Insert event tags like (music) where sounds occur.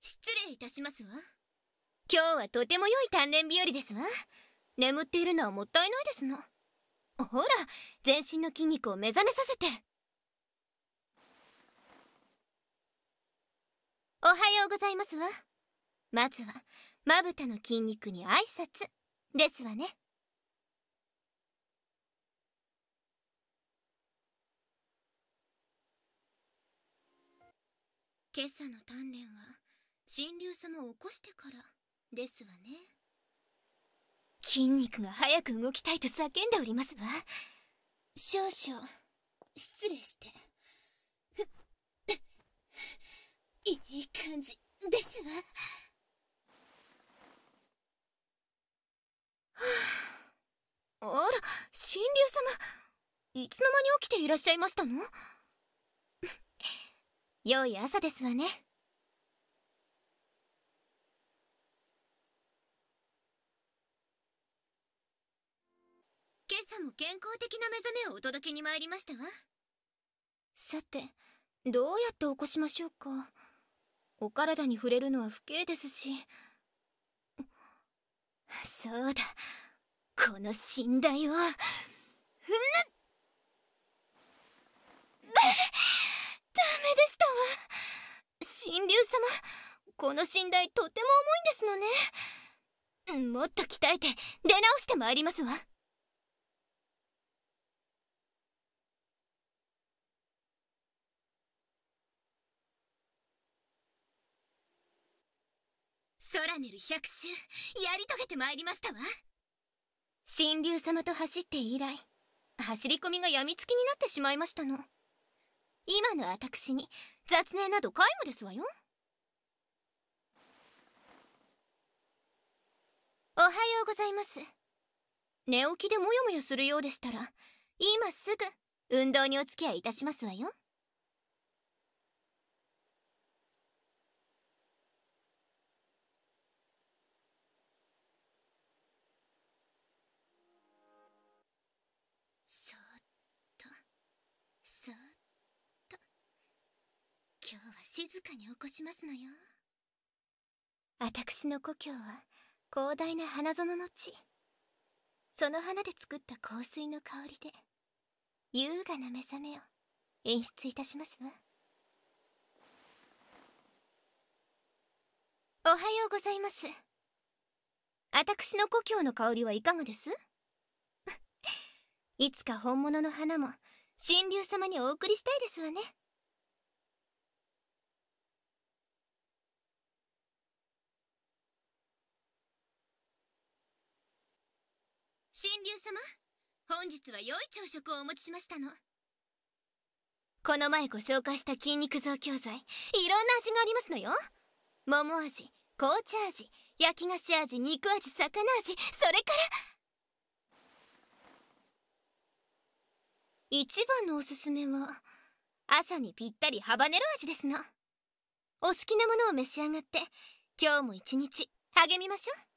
失礼いたしますわ今日はとても良い鍛錬日和ですわ眠っているのはもったいないですのほら全身の筋肉を目覚めさせておはようございますわまずはまぶたの筋肉に挨拶ですわね今朝の鍛錬は神竜様を起こしてからですわね筋肉が早く動きたいと叫んでおりますわ少々失礼していい感じですわあら神竜様いつの間に起きていらっしゃいましたの (laughs) 良い朝ですわね朝も健康的な目覚めをお届けに参りましたわさてどうやって起こしましょうかお体に触れるのは不敬ですしそうだこの信頼をふぬっダメでしたわ神竜様この寝台とても重いんですのねもっと鍛えて出直してまいりますわソラネル1やり遂げてまいりましたわ神竜様と走って以来走り込みが病みつきになってしまいましたの今の私に雑念など皆無ですわよおはようございます寝起きでもヤもヤするようでしたら今すぐ運動にお付き合いいたしますわよ静かに起こしますのよ私の故郷は広大な花園の地その花で作った香水の香りで優雅な目覚めを演出いたしますわおはようございます私の故郷の香りはいかがです (laughs) いつか本物の花も神竜様にお送りしたいですわね神竜様本日は良い朝食をお持ちしましたのこの前ご紹介した筋肉増強剤いろんな味がありますのよ桃味紅茶味焼き菓子味肉味魚味それから一番のおすすめは朝にぴったりハバネロ味ですのお好きなものを召し上がって今日も一日励みましょう